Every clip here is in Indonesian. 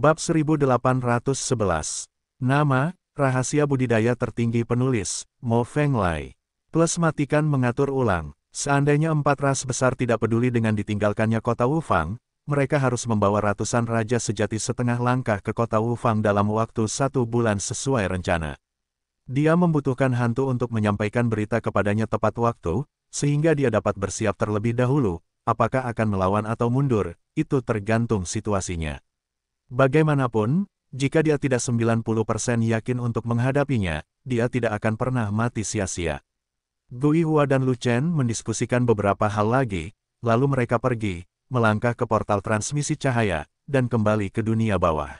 Bab 1811. Nama, Rahasia Budidaya Tertinggi Penulis, Mo Feng Lai. Plus matikan mengatur ulang, seandainya empat ras besar tidak peduli dengan ditinggalkannya kota Wufang, mereka harus membawa ratusan raja sejati setengah langkah ke kota Wufang dalam waktu satu bulan sesuai rencana. Dia membutuhkan hantu untuk menyampaikan berita kepadanya tepat waktu, sehingga dia dapat bersiap terlebih dahulu, apakah akan melawan atau mundur, itu tergantung situasinya. Bagaimanapun, jika dia tidak 90% yakin untuk menghadapinya, dia tidak akan pernah mati sia-sia. Gui Hua dan Lu Chen mendiskusikan beberapa hal lagi, lalu mereka pergi, melangkah ke portal transmisi cahaya, dan kembali ke dunia bawah.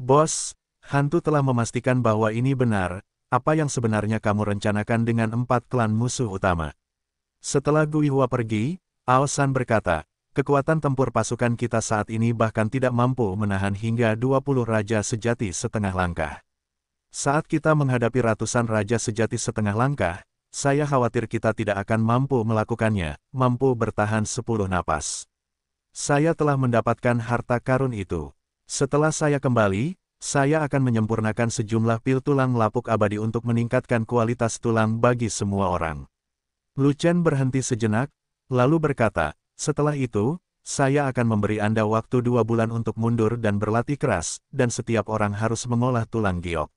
Bos, hantu telah memastikan bahwa ini benar, apa yang sebenarnya kamu rencanakan dengan empat klan musuh utama. Setelah Gui Hua pergi, Ao San berkata, kekuatan tempur pasukan kita saat ini bahkan tidak mampu menahan hingga 20 raja sejati setengah langkah. Saat kita menghadapi ratusan raja sejati setengah langkah, saya khawatir kita tidak akan mampu melakukannya, mampu bertahan 10 napas. Saya telah mendapatkan harta karun itu. Setelah saya kembali, saya akan menyempurnakan sejumlah pil tulang lapuk abadi untuk meningkatkan kualitas tulang bagi semua orang. Lucen berhenti sejenak, lalu berkata, setelah itu, saya akan memberi Anda waktu dua bulan untuk mundur dan berlatih keras, dan setiap orang harus mengolah tulang giok.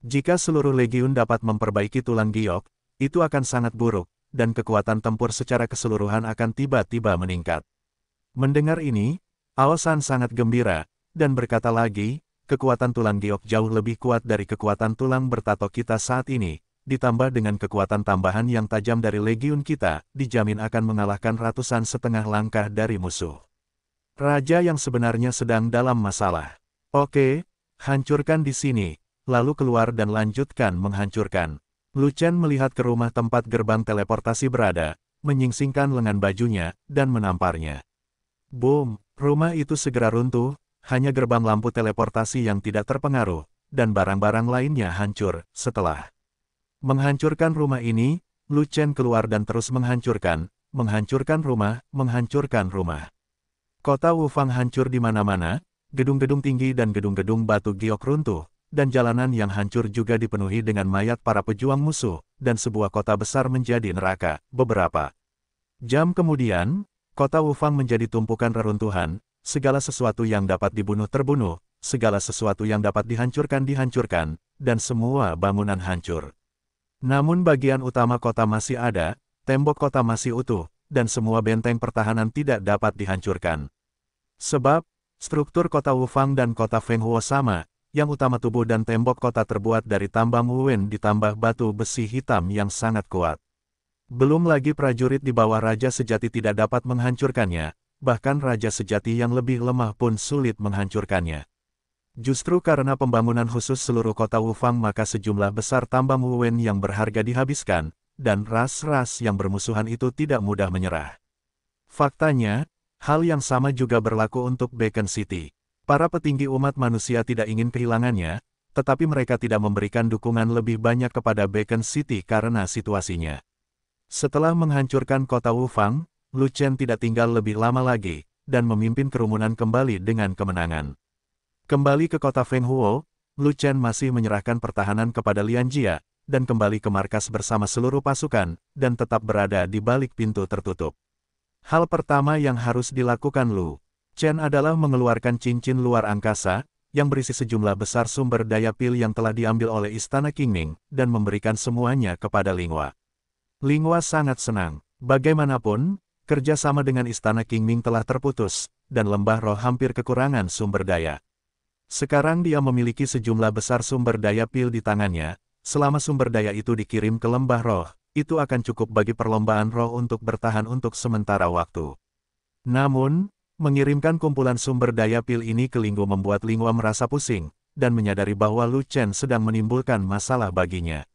Jika seluruh legiun dapat memperbaiki tulang giok, itu akan sangat buruk, dan kekuatan tempur secara keseluruhan akan tiba-tiba meningkat. Mendengar ini, Awasan sangat gembira, dan berkata lagi, kekuatan tulang giok jauh lebih kuat dari kekuatan tulang bertato kita saat ini, ditambah dengan kekuatan tambahan yang tajam dari legiun kita, dijamin akan mengalahkan ratusan setengah langkah dari musuh. Raja yang sebenarnya sedang dalam masalah. Oke, hancurkan di sini, lalu keluar dan lanjutkan menghancurkan. Lucen melihat ke rumah tempat gerbang teleportasi berada, menyingsingkan lengan bajunya, dan menamparnya. Boom, rumah itu segera runtuh, hanya gerbang lampu teleportasi yang tidak terpengaruh, dan barang-barang lainnya hancur, setelah Menghancurkan rumah ini, Lu Chen keluar dan terus menghancurkan, menghancurkan rumah, menghancurkan rumah. Kota Wufang hancur di mana-mana, gedung-gedung tinggi dan gedung-gedung batu giok runtuh, dan jalanan yang hancur juga dipenuhi dengan mayat para pejuang musuh, dan sebuah kota besar menjadi neraka, beberapa. Jam kemudian, kota Wufang menjadi tumpukan reruntuhan, segala sesuatu yang dapat dibunuh terbunuh, segala sesuatu yang dapat dihancurkan dihancurkan, dan semua bangunan hancur. Namun bagian utama kota masih ada, tembok kota masih utuh, dan semua benteng pertahanan tidak dapat dihancurkan. Sebab, struktur kota Wufang dan kota Fenghuo sama, yang utama tubuh dan tembok kota terbuat dari tambang Wuwen ditambah batu besi hitam yang sangat kuat. Belum lagi prajurit di bawah Raja Sejati tidak dapat menghancurkannya, bahkan Raja Sejati yang lebih lemah pun sulit menghancurkannya. Justru karena pembangunan khusus seluruh kota Wufang maka sejumlah besar tambang Wuwen yang berharga dihabiskan, dan ras-ras yang bermusuhan itu tidak mudah menyerah. Faktanya, hal yang sama juga berlaku untuk Beacon City. Para petinggi umat manusia tidak ingin kehilangannya, tetapi mereka tidak memberikan dukungan lebih banyak kepada Beacon City karena situasinya. Setelah menghancurkan kota Wufang, Lu Chen tidak tinggal lebih lama lagi, dan memimpin kerumunan kembali dengan kemenangan. Kembali ke kota Fenghuo, Lu Chen masih menyerahkan pertahanan kepada Lian Jia, dan kembali ke markas bersama seluruh pasukan, dan tetap berada di balik pintu tertutup. Hal pertama yang harus dilakukan Lu Chen adalah mengeluarkan cincin luar angkasa, yang berisi sejumlah besar sumber daya pil yang telah diambil oleh Istana Qingming, dan memberikan semuanya kepada Lingwa. Lingwa sangat senang. Bagaimanapun, kerjasama dengan Istana Qingming telah terputus, dan lembah roh hampir kekurangan sumber daya. Sekarang dia memiliki sejumlah besar sumber daya pil di tangannya, selama sumber daya itu dikirim ke lembah roh, itu akan cukup bagi perlombaan roh untuk bertahan untuk sementara waktu. Namun, mengirimkan kumpulan sumber daya pil ini ke Linggo membuat Lingua merasa pusing, dan menyadari bahwa Lu Chen sedang menimbulkan masalah baginya.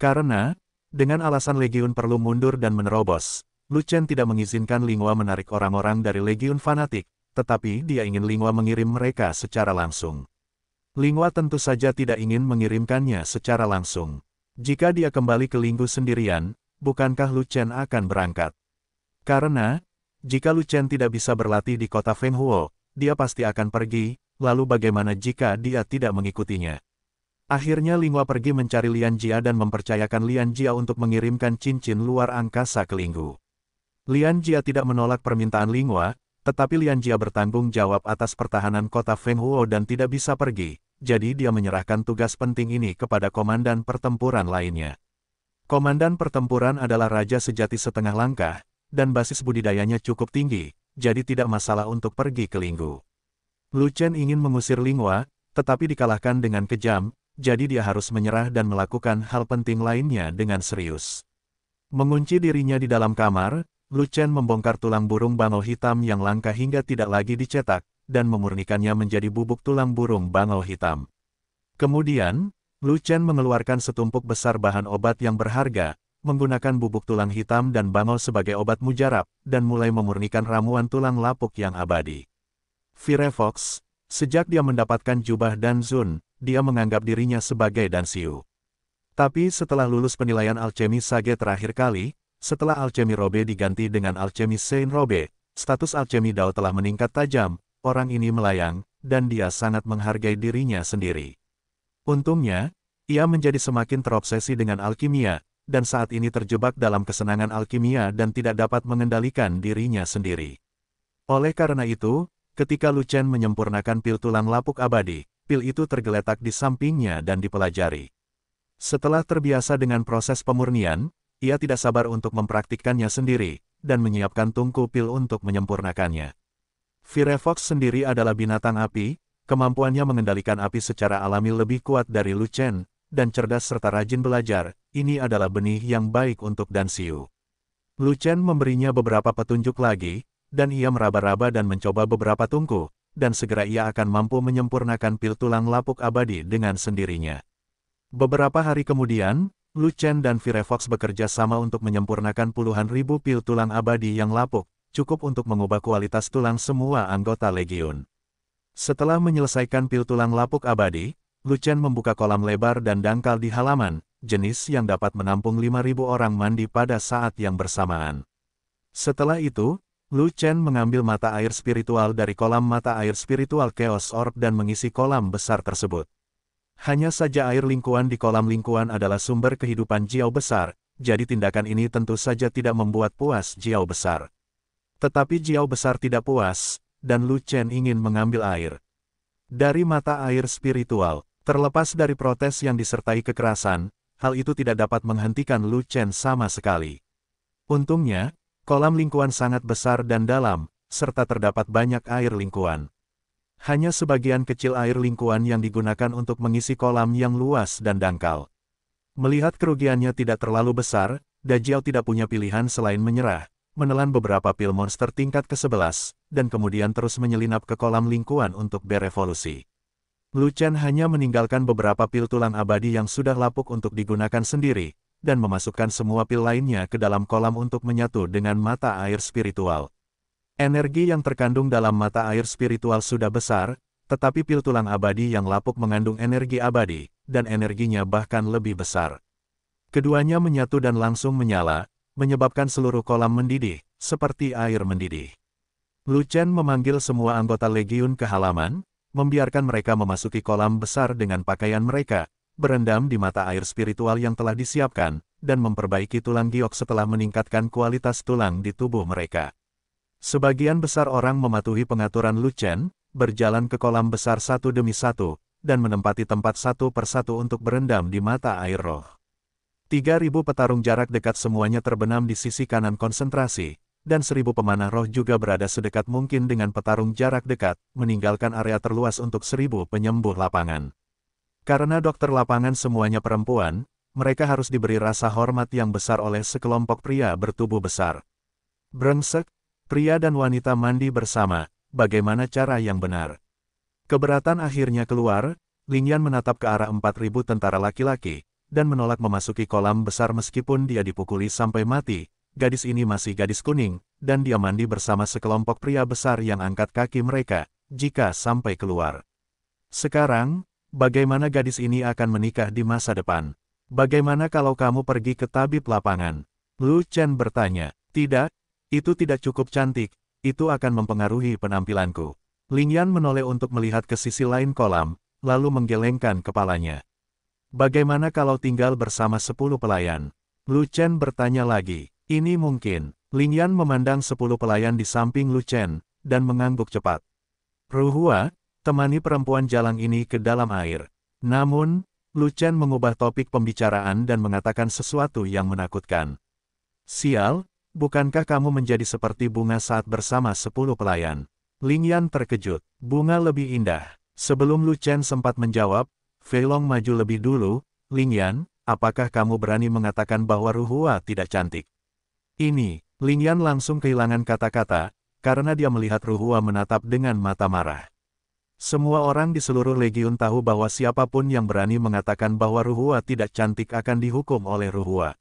Karena, dengan alasan Legiun perlu mundur dan menerobos, Lu Chen tidak mengizinkan Lingua menarik orang-orang dari Legiun fanatik, tetapi dia ingin Lingua mengirim mereka secara langsung. Lingua tentu saja tidak ingin mengirimkannya secara langsung. Jika dia kembali ke Linggu sendirian, bukankah Lu Chen akan berangkat? Karena, jika Lu Chen tidak bisa berlatih di kota Fenghuo, dia pasti akan pergi, lalu bagaimana jika dia tidak mengikutinya? Akhirnya Lingua pergi mencari Lian Jia dan mempercayakan Lian Jia untuk mengirimkan cincin luar angkasa ke Linggu. Lian Jia tidak menolak permintaan Lingua. Tetapi Lian Jia bertanggung jawab atas pertahanan kota Fenghuo dan tidak bisa pergi, jadi dia menyerahkan tugas penting ini kepada komandan pertempuran lainnya. Komandan pertempuran adalah raja sejati setengah langkah, dan basis budidayanya cukup tinggi, jadi tidak masalah untuk pergi ke Linggu. Lu Chen ingin mengusir Lingwa, tetapi dikalahkan dengan kejam, jadi dia harus menyerah dan melakukan hal penting lainnya dengan serius. Mengunci dirinya di dalam kamar, Lu Chen membongkar tulang burung bangau hitam yang langka hingga tidak lagi dicetak, dan memurnikannya menjadi bubuk tulang burung bangau hitam. Kemudian, Lu Chen mengeluarkan setumpuk besar bahan obat yang berharga, menggunakan bubuk tulang hitam dan bangau sebagai obat mujarab, dan mulai memurnikan ramuan tulang lapuk yang abadi. Firefox, sejak dia mendapatkan jubah dan Zun, dia menganggap dirinya sebagai siu. Tapi setelah lulus penilaian alchemy sage terakhir kali, setelah alchemy Robe diganti dengan alchemy Saint Robe, status alchemy Dao telah meningkat tajam, orang ini melayang, dan dia sangat menghargai dirinya sendiri. Untungnya, ia menjadi semakin terobsesi dengan alkimia, dan saat ini terjebak dalam kesenangan alkimia dan tidak dapat mengendalikan dirinya sendiri. Oleh karena itu, ketika Lucian menyempurnakan pil tulang lapuk abadi, pil itu tergeletak di sampingnya dan dipelajari. Setelah terbiasa dengan proses pemurnian, ia tidak sabar untuk mempraktikkannya sendiri, dan menyiapkan tungku pil untuk menyempurnakannya. Firefox sendiri adalah binatang api, kemampuannya mengendalikan api secara alami lebih kuat dari Lucen, dan cerdas serta rajin belajar, ini adalah benih yang baik untuk Dansiu. Lucen memberinya beberapa petunjuk lagi, dan ia meraba-raba dan mencoba beberapa tungku, dan segera ia akan mampu menyempurnakan pil tulang lapuk abadi dengan sendirinya. Beberapa hari kemudian, Lu Chen dan Firefox bekerja sama untuk menyempurnakan puluhan ribu pil tulang abadi yang lapuk, cukup untuk mengubah kualitas tulang semua anggota Legion. Setelah menyelesaikan pil tulang lapuk abadi, Lu Chen membuka kolam lebar dan dangkal di halaman, jenis yang dapat menampung 5.000 orang mandi pada saat yang bersamaan. Setelah itu, Lu Chen mengambil mata air spiritual dari kolam mata air spiritual Chaos Orb dan mengisi kolam besar tersebut. Hanya saja air lingkuan di kolam lingkuan adalah sumber kehidupan Jiao besar, jadi tindakan ini tentu saja tidak membuat puas Jiao besar. Tetapi Jiao besar tidak puas, dan Lu Chen ingin mengambil air. Dari mata air spiritual, terlepas dari protes yang disertai kekerasan, hal itu tidak dapat menghentikan Lu Chen sama sekali. Untungnya, kolam lingkuan sangat besar dan dalam, serta terdapat banyak air lingkuan. Hanya sebagian kecil air lingkuan yang digunakan untuk mengisi kolam yang luas dan dangkal. Melihat kerugiannya tidak terlalu besar, Dajiao tidak punya pilihan selain menyerah, menelan beberapa pil monster tingkat ke-11, dan kemudian terus menyelinap ke kolam lingkuan untuk berevolusi. Lucian hanya meninggalkan beberapa pil tulang abadi yang sudah lapuk untuk digunakan sendiri, dan memasukkan semua pil lainnya ke dalam kolam untuk menyatu dengan mata air spiritual. Energi yang terkandung dalam mata air spiritual sudah besar, tetapi pil tulang abadi yang lapuk mengandung energi abadi, dan energinya bahkan lebih besar. Keduanya menyatu dan langsung menyala, menyebabkan seluruh kolam mendidih, seperti air mendidih. Chen memanggil semua anggota legiun ke halaman, membiarkan mereka memasuki kolam besar dengan pakaian mereka, berendam di mata air spiritual yang telah disiapkan, dan memperbaiki tulang giok setelah meningkatkan kualitas tulang di tubuh mereka. Sebagian besar orang mematuhi pengaturan Lucen, berjalan ke kolam besar satu demi satu, dan menempati tempat satu persatu untuk berendam di mata air roh. 3.000 petarung jarak dekat semuanya terbenam di sisi kanan konsentrasi, dan seribu pemanah roh juga berada sedekat mungkin dengan petarung jarak dekat, meninggalkan area terluas untuk seribu penyembuh lapangan. Karena dokter lapangan semuanya perempuan, mereka harus diberi rasa hormat yang besar oleh sekelompok pria bertubuh besar. Brengsek, Pria dan wanita mandi bersama, bagaimana cara yang benar? Keberatan akhirnya keluar, Ling Yan menatap ke arah 4.000 tentara laki-laki, dan menolak memasuki kolam besar meskipun dia dipukuli sampai mati. Gadis ini masih gadis kuning, dan dia mandi bersama sekelompok pria besar yang angkat kaki mereka, jika sampai keluar. Sekarang, bagaimana gadis ini akan menikah di masa depan? Bagaimana kalau kamu pergi ke tabib lapangan? Lu Chen bertanya. Tidak, itu tidak cukup cantik, itu akan mempengaruhi penampilanku. Ling Yan menoleh untuk melihat ke sisi lain kolam, lalu menggelengkan kepalanya. Bagaimana kalau tinggal bersama sepuluh pelayan? Lu Chen bertanya lagi. Ini mungkin. Ling Yan memandang sepuluh pelayan di samping Lu Chen, dan mengangguk cepat. Ruhua, temani perempuan jalang ini ke dalam air. Namun, Lu Chen mengubah topik pembicaraan dan mengatakan sesuatu yang menakutkan. Sial, Bukankah kamu menjadi seperti bunga saat bersama sepuluh pelayan? Ling Yan terkejut, bunga lebih indah. Sebelum Lu Chen sempat menjawab, Feilong maju lebih dulu, Ling Yan, apakah kamu berani mengatakan bahwa Ruhua tidak cantik? Ini, Ling Yan langsung kehilangan kata-kata, karena dia melihat Ruhua menatap dengan mata marah. Semua orang di seluruh legiun tahu bahwa siapapun yang berani mengatakan bahwa Ruhua tidak cantik akan dihukum oleh Ruhua.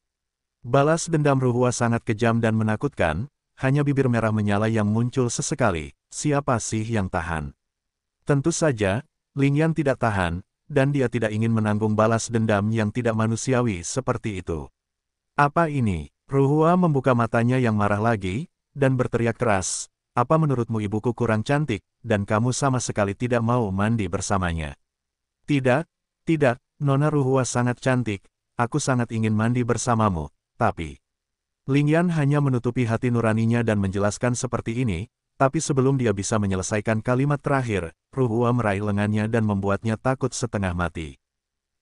Balas dendam Ruhua sangat kejam dan menakutkan, hanya bibir merah menyala yang muncul sesekali, siapa sih yang tahan? Tentu saja, Ling Yan tidak tahan, dan dia tidak ingin menanggung balas dendam yang tidak manusiawi seperti itu. Apa ini? Ruhua membuka matanya yang marah lagi, dan berteriak keras, apa menurutmu ibuku kurang cantik, dan kamu sama sekali tidak mau mandi bersamanya? Tidak, tidak, Nona Ruhua sangat cantik, aku sangat ingin mandi bersamamu, tapi... Ling Yan hanya menutupi hati nuraninya dan menjelaskan seperti ini, tapi sebelum dia bisa menyelesaikan kalimat terakhir, Ruhua meraih lengannya dan membuatnya takut setengah mati.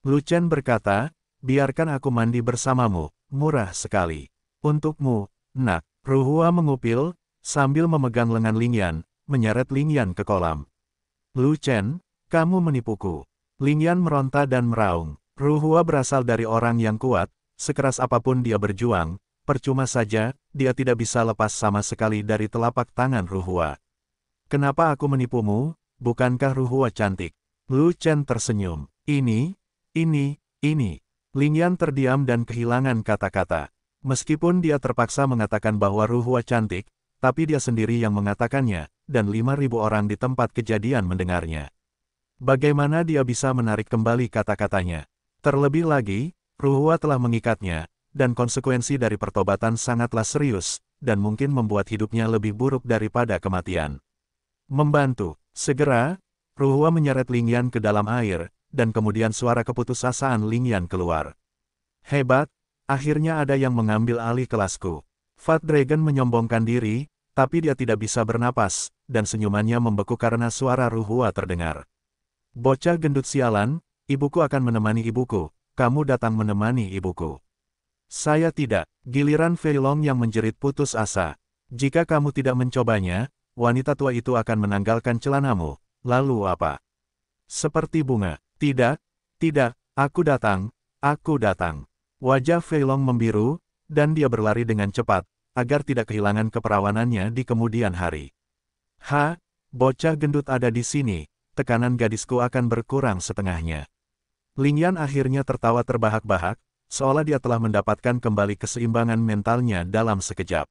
Lu Chen berkata, biarkan aku mandi bersamamu, murah sekali. Untukmu, nak, Ruhua mengupil, sambil memegang lengan Ling Yan, menyeret Ling Yan ke kolam. Lu Chen, kamu menipuku. Ling Yan meronta dan meraung. Ruhua berasal dari orang yang kuat, Sekeras apapun dia berjuang, percuma saja, dia tidak bisa lepas sama sekali dari telapak tangan Ruhua. Kenapa aku menipumu? Bukankah Ruhua cantik? Lu Chen tersenyum. Ini, ini, ini. Lingyan terdiam dan kehilangan kata-kata. Meskipun dia terpaksa mengatakan bahwa Ruhua cantik, tapi dia sendiri yang mengatakannya, dan 5.000 orang di tempat kejadian mendengarnya. Bagaimana dia bisa menarik kembali kata-katanya? Terlebih lagi, Ruhua telah mengikatnya, dan konsekuensi dari pertobatan sangatlah serius, dan mungkin membuat hidupnya lebih buruk daripada kematian. Membantu, segera, Ruhua menyeret Lingyan ke dalam air, dan kemudian suara keputusasaan Lingyan keluar. Hebat, akhirnya ada yang mengambil alih kelasku. Fat Dragon menyombongkan diri, tapi dia tidak bisa bernapas, dan senyumannya membeku karena suara Ruhua terdengar. Bocah gendut sialan, ibuku akan menemani ibuku, kamu datang menemani ibuku. Saya tidak, giliran Feilong yang menjerit putus asa. Jika kamu tidak mencobanya, wanita tua itu akan menanggalkan celanamu, lalu apa? Seperti bunga, tidak, tidak, aku datang, aku datang. Wajah Feilong membiru, dan dia berlari dengan cepat, agar tidak kehilangan keperawanannya di kemudian hari. Ha, bocah gendut ada di sini, tekanan gadisku akan berkurang setengahnya. Ling Yan akhirnya tertawa terbahak-bahak, seolah dia telah mendapatkan kembali keseimbangan mentalnya dalam sekejap.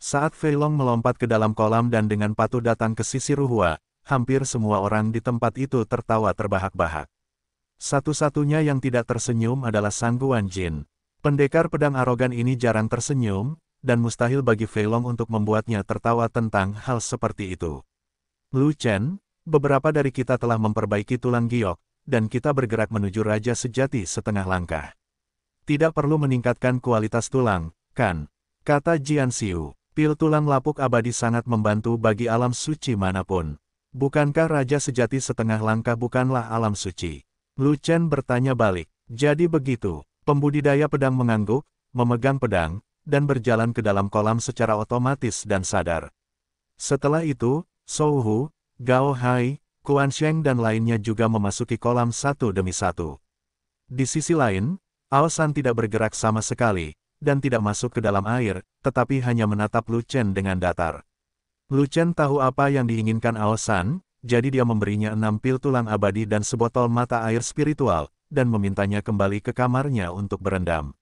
Saat Feilong melompat ke dalam kolam dan dengan patuh datang ke sisi Ruhua, hampir semua orang di tempat itu tertawa terbahak-bahak. Satu-satunya yang tidak tersenyum adalah Sang Guan Jin, Pendekar pedang arogan ini jarang tersenyum, dan mustahil bagi Feilong untuk membuatnya tertawa tentang hal seperti itu. Lu Chen, beberapa dari kita telah memperbaiki tulang giok, dan kita bergerak menuju raja sejati setengah langkah. Tidak perlu meningkatkan kualitas tulang, kan? Kata Jian Xiu, pil tulang lapuk abadi sangat membantu bagi alam suci manapun. Bukankah raja sejati setengah langkah bukanlah alam suci? Lu Chen bertanya balik. Jadi begitu, pembudidaya pedang mengangguk, memegang pedang, dan berjalan ke dalam kolam secara otomatis dan sadar. Setelah itu, Sohu, Gao Hai, Kuan Sheng dan lainnya juga memasuki kolam satu demi satu. Di sisi lain, Ao San tidak bergerak sama sekali, dan tidak masuk ke dalam air, tetapi hanya menatap Lu Chen dengan datar. Lu Chen tahu apa yang diinginkan Ao San, jadi dia memberinya enam pil tulang abadi dan sebotol mata air spiritual, dan memintanya kembali ke kamarnya untuk berendam.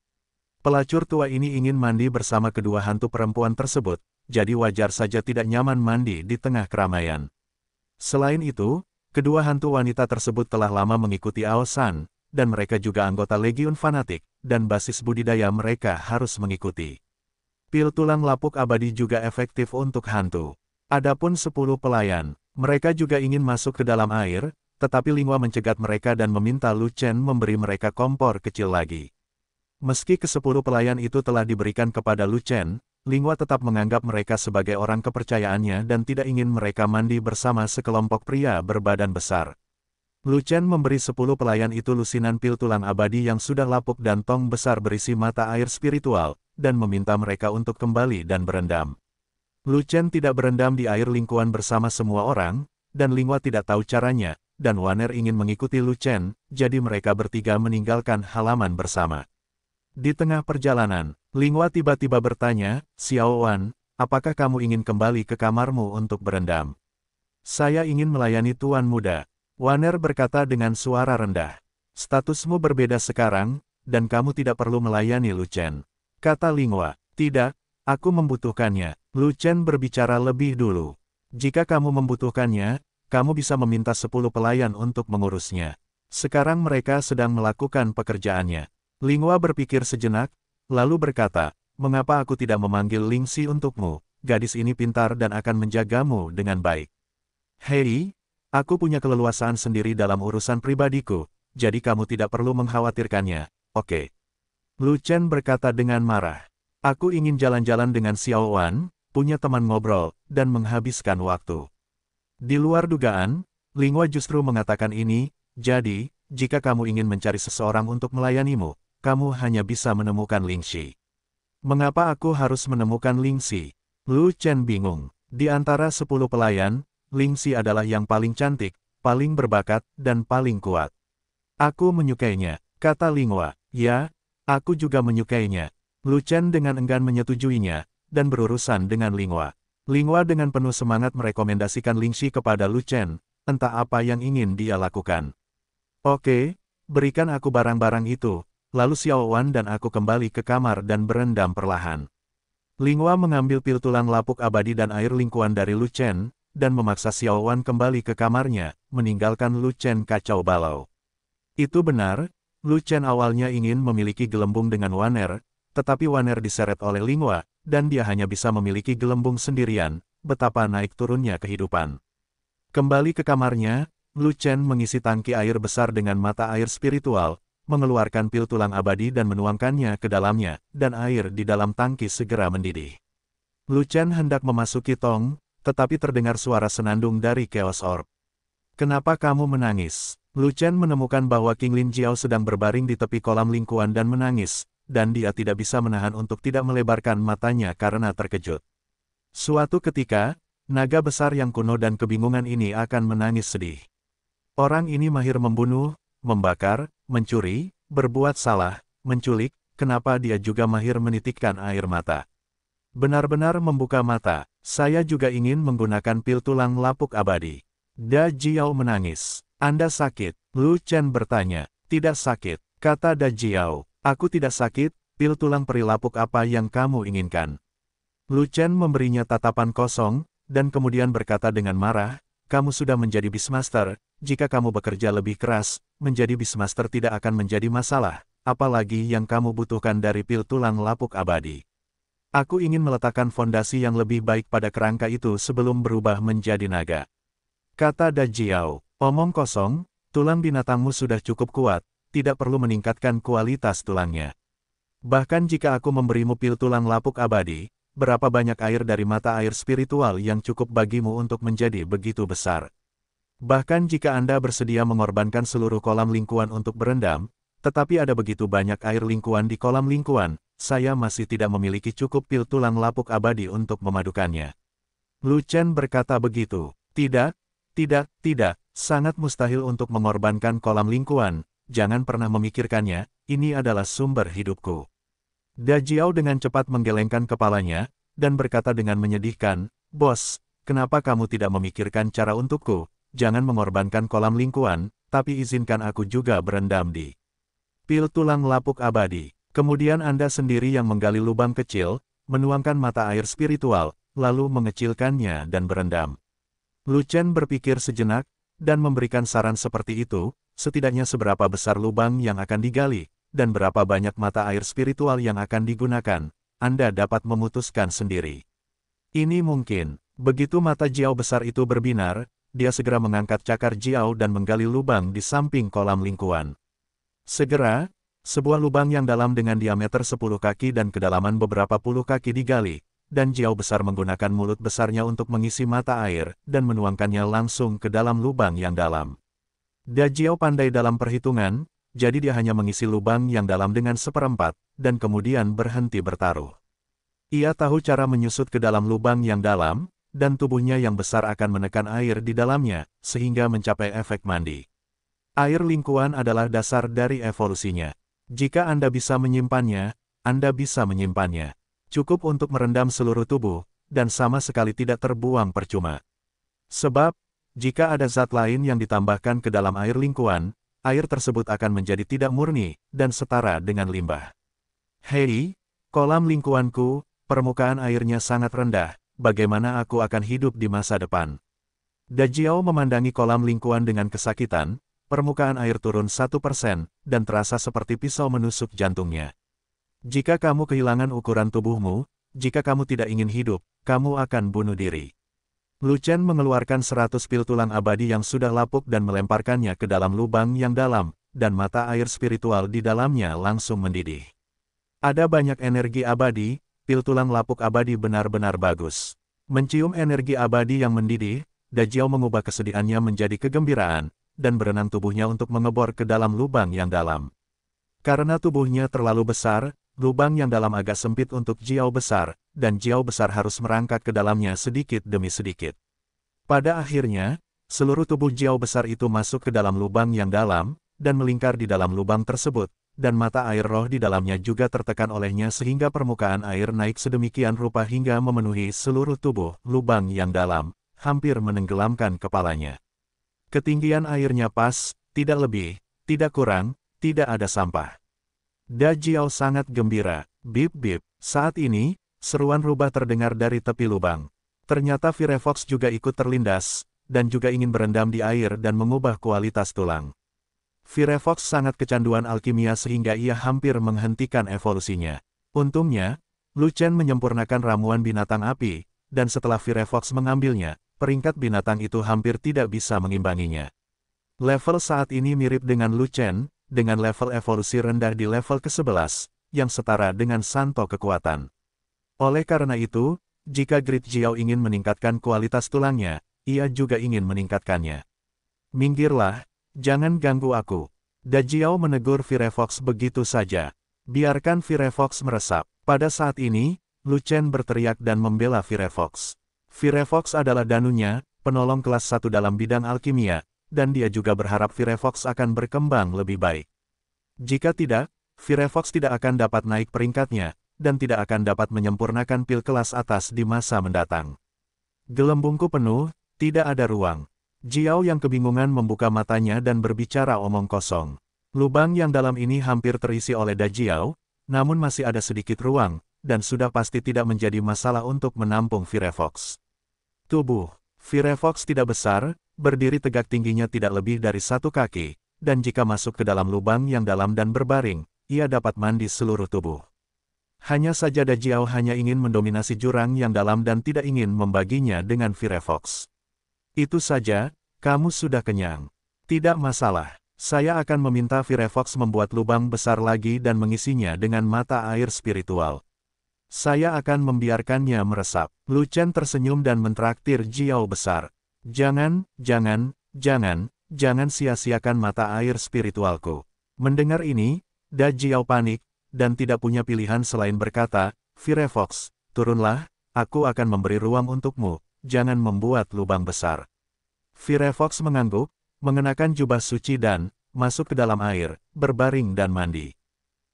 Pelacur tua ini ingin mandi bersama kedua hantu perempuan tersebut, jadi wajar saja tidak nyaman mandi di tengah keramaian. Selain itu, kedua hantu wanita tersebut telah lama mengikuti Aosan, dan mereka juga anggota Legion Fanatik, dan basis budidaya mereka harus mengikuti. Pil tulang lapuk abadi juga efektif untuk hantu. Adapun sepuluh pelayan, mereka juga ingin masuk ke dalam air, tetapi Lingwa mencegat mereka dan meminta Lu Chen memberi mereka kompor kecil lagi. Meski ke-10 pelayan itu telah diberikan kepada Lu Chen, Lingua tetap menganggap mereka sebagai orang kepercayaannya dan tidak ingin mereka mandi bersama sekelompok pria berbadan besar. Lucen memberi sepuluh pelayan itu lusinan pil tulang abadi yang sudah lapuk dan tong besar berisi mata air spiritual, dan meminta mereka untuk kembali dan berendam. Lucen tidak berendam di air lingkuan bersama semua orang, dan Lingua tidak tahu caranya, dan Waner ingin mengikuti Lucen, jadi mereka bertiga meninggalkan halaman bersama. Di tengah perjalanan, Lingwa tiba-tiba bertanya, Xiao Wan, apakah kamu ingin kembali ke kamarmu untuk berendam? Saya ingin melayani Tuan Muda. Waner berkata dengan suara rendah. Statusmu berbeda sekarang, dan kamu tidak perlu melayani Lu Chen. Kata Lingwa, tidak, aku membutuhkannya. Lu Chen berbicara lebih dulu. Jika kamu membutuhkannya, kamu bisa meminta sepuluh pelayan untuk mengurusnya. Sekarang mereka sedang melakukan pekerjaannya. Lingua berpikir sejenak, lalu berkata, mengapa aku tidak memanggil Lingsi untukmu, gadis ini pintar dan akan menjagamu dengan baik. Hei, aku punya keleluasaan sendiri dalam urusan pribadiku, jadi kamu tidak perlu mengkhawatirkannya, oke. Okay. Lu Chen berkata dengan marah, aku ingin jalan-jalan dengan Xiao Wan, punya teman ngobrol, dan menghabiskan waktu. Di luar dugaan, Lingua justru mengatakan ini, jadi, jika kamu ingin mencari seseorang untuk melayanimu, kamu hanya bisa menemukan Lingxi. Mengapa aku harus menemukan Lingxi? Lu Chen bingung. Di antara sepuluh pelayan, Lingxi adalah yang paling cantik, paling berbakat, dan paling kuat. Aku menyukainya, kata Lingwa. Ya, aku juga menyukainya. Lu Chen dengan enggan menyetujuinya, dan berurusan dengan Lingwa. Lingwa dengan penuh semangat merekomendasikan Lingxi kepada Lu Chen, entah apa yang ingin dia lakukan. Oke, berikan aku barang-barang itu, lalu Xiao Wan dan aku kembali ke kamar dan berendam perlahan. Lingwa mengambil pil tulang lapuk abadi dan air lingkuan dari Lu Chen, dan memaksa Xiao Wan kembali ke kamarnya, meninggalkan Lu Chen kacau balau. Itu benar, Lu Chen awalnya ingin memiliki gelembung dengan Waner, tetapi Waner diseret oleh Lingwa, dan dia hanya bisa memiliki gelembung sendirian, betapa naik turunnya kehidupan. Kembali ke kamarnya, Lu Chen mengisi tangki air besar dengan mata air spiritual, mengeluarkan pil tulang abadi dan menuangkannya ke dalamnya, dan air di dalam tangki segera mendidih. Lu Chen hendak memasuki tong, tetapi terdengar suara senandung dari Chaos Orb. Kenapa kamu menangis? Lu Chen menemukan bahwa King Lin Jiao sedang berbaring di tepi kolam lingkuan dan menangis, dan dia tidak bisa menahan untuk tidak melebarkan matanya karena terkejut. Suatu ketika, naga besar yang kuno dan kebingungan ini akan menangis sedih. Orang ini mahir membunuh, membakar, mencuri, berbuat salah, menculik, kenapa dia juga mahir menitikkan air mata. Benar-benar membuka mata, saya juga ingin menggunakan pil tulang lapuk abadi. Da Jiao menangis. Anda sakit? Lu Chen bertanya. Tidak sakit, kata Da Jiao. Aku tidak sakit, pil tulang peri lapuk apa yang kamu inginkan? Lu Chen memberinya tatapan kosong, dan kemudian berkata dengan marah, kamu sudah menjadi bismaster. jika kamu bekerja lebih keras, menjadi bismaster tidak akan menjadi masalah, apalagi yang kamu butuhkan dari pil tulang lapuk abadi. Aku ingin meletakkan fondasi yang lebih baik pada kerangka itu sebelum berubah menjadi naga. Kata Dajiao, omong kosong, tulang binatangmu sudah cukup kuat, tidak perlu meningkatkan kualitas tulangnya. Bahkan jika aku memberimu pil tulang lapuk abadi, berapa banyak air dari mata air spiritual yang cukup bagimu untuk menjadi begitu besar. Bahkan jika Anda bersedia mengorbankan seluruh kolam lingkuan untuk berendam, tetapi ada begitu banyak air lingkuan di kolam lingkuan, saya masih tidak memiliki cukup pil tulang lapuk abadi untuk memadukannya. Lu Chen berkata begitu. Tidak, tidak, tidak, sangat mustahil untuk mengorbankan kolam lingkuan, jangan pernah memikirkannya, ini adalah sumber hidupku. Dajiao dengan cepat menggelengkan kepalanya, dan berkata dengan menyedihkan, Bos, kenapa kamu tidak memikirkan cara untukku? Jangan mengorbankan kolam lingkuan, tapi izinkan aku juga berendam di pil tulang lapuk abadi. Kemudian Anda sendiri yang menggali lubang kecil, menuangkan mata air spiritual, lalu mengecilkannya dan berendam. Luchen berpikir sejenak, dan memberikan saran seperti itu, setidaknya seberapa besar lubang yang akan digali, dan berapa banyak mata air spiritual yang akan digunakan, Anda dapat memutuskan sendiri. Ini mungkin, begitu mata Jiao besar itu berbinar, dia segera mengangkat cakar Jiao dan menggali lubang di samping kolam lingkuan. Segera, sebuah lubang yang dalam dengan diameter 10 kaki dan kedalaman beberapa puluh kaki digali, dan Jiao besar menggunakan mulut besarnya untuk mengisi mata air, dan menuangkannya langsung ke dalam lubang yang dalam. Da Jiao pandai dalam perhitungan, jadi dia hanya mengisi lubang yang dalam dengan seperempat, dan kemudian berhenti bertaruh. Ia tahu cara menyusut ke dalam lubang yang dalam, dan tubuhnya yang besar akan menekan air di dalamnya, sehingga mencapai efek mandi. Air lingkuan adalah dasar dari evolusinya. Jika Anda bisa menyimpannya, Anda bisa menyimpannya. Cukup untuk merendam seluruh tubuh, dan sama sekali tidak terbuang percuma. Sebab, jika ada zat lain yang ditambahkan ke dalam air lingkuan, air tersebut akan menjadi tidak murni dan setara dengan limbah. Hei, kolam lingkuanku, permukaan airnya sangat rendah, bagaimana aku akan hidup di masa depan? Dajiao memandangi kolam lingkuan dengan kesakitan, permukaan air turun satu persen, dan terasa seperti pisau menusuk jantungnya. Jika kamu kehilangan ukuran tubuhmu, jika kamu tidak ingin hidup, kamu akan bunuh diri. Lu Chen mengeluarkan seratus pil tulang abadi yang sudah lapuk dan melemparkannya ke dalam lubang yang dalam, dan mata air spiritual di dalamnya langsung mendidih. Ada banyak energi abadi, pil tulang lapuk abadi benar-benar bagus. Mencium energi abadi yang mendidih, Dajiao mengubah kesedihannya menjadi kegembiraan, dan berenang tubuhnya untuk mengebor ke dalam lubang yang dalam. Karena tubuhnya terlalu besar, lubang yang dalam agak sempit untuk Jiao besar, dan Jiao besar harus merangkak ke dalamnya sedikit demi sedikit. Pada akhirnya, seluruh tubuh Jiao besar itu masuk ke dalam lubang yang dalam, dan melingkar di dalam lubang tersebut, dan mata air roh di dalamnya juga tertekan olehnya sehingga permukaan air naik sedemikian rupa hingga memenuhi seluruh tubuh lubang yang dalam, hampir menenggelamkan kepalanya. Ketinggian airnya pas, tidak lebih, tidak kurang, tidak ada sampah. Dajiao sangat gembira. Bip-bip, saat ini, seruan rubah terdengar dari tepi lubang. Ternyata Firefox juga ikut terlindas, dan juga ingin berendam di air dan mengubah kualitas tulang. Firefox sangat kecanduan alkimia sehingga ia hampir menghentikan evolusinya. Untungnya, Lucen menyempurnakan ramuan binatang api, dan setelah Firefox mengambilnya, peringkat binatang itu hampir tidak bisa mengimbanginya. Level saat ini mirip dengan Lucen dengan level evolusi rendah di level ke-11, yang setara dengan Santo kekuatan. Oleh karena itu, jika Grid Jiao ingin meningkatkan kualitas tulangnya, ia juga ingin meningkatkannya. Minggirlah, jangan ganggu aku. Da Jiao menegur Firefox begitu saja. Biarkan Firefox meresap. Pada saat ini, Lucen berteriak dan membela Firefox. Firefox adalah danunya, penolong kelas 1 dalam bidang alkimia, dan dia juga berharap Firefox akan berkembang lebih baik. Jika tidak, Firefox tidak akan dapat naik peringkatnya, dan tidak akan dapat menyempurnakan pil kelas atas di masa mendatang. Gelembungku penuh, tidak ada ruang. Jiao yang kebingungan membuka matanya dan berbicara omong kosong. Lubang yang dalam ini hampir terisi oleh Dajiao, namun masih ada sedikit ruang, dan sudah pasti tidak menjadi masalah untuk menampung Firefox. Tubuh Firefox tidak besar, berdiri tegak tingginya tidak lebih dari satu kaki, dan jika masuk ke dalam lubang yang dalam dan berbaring, ia dapat mandi seluruh tubuh. Hanya saja Dajiao hanya ingin mendominasi jurang yang dalam dan tidak ingin membaginya dengan Firefox. Itu saja, kamu sudah kenyang. Tidak masalah, saya akan meminta Firefox membuat lubang besar lagi dan mengisinya dengan mata air spiritual. Saya akan membiarkannya meresap. Lu Chen tersenyum dan mentraktir Jiao besar. Jangan, jangan, jangan, jangan sia-siakan mata air spiritualku. Mendengar ini, Dajiao panik, dan tidak punya pilihan selain berkata, Firefox, turunlah, aku akan memberi ruang untukmu, jangan membuat lubang besar. Firefox mengangguk, mengenakan jubah suci dan, masuk ke dalam air, berbaring dan mandi.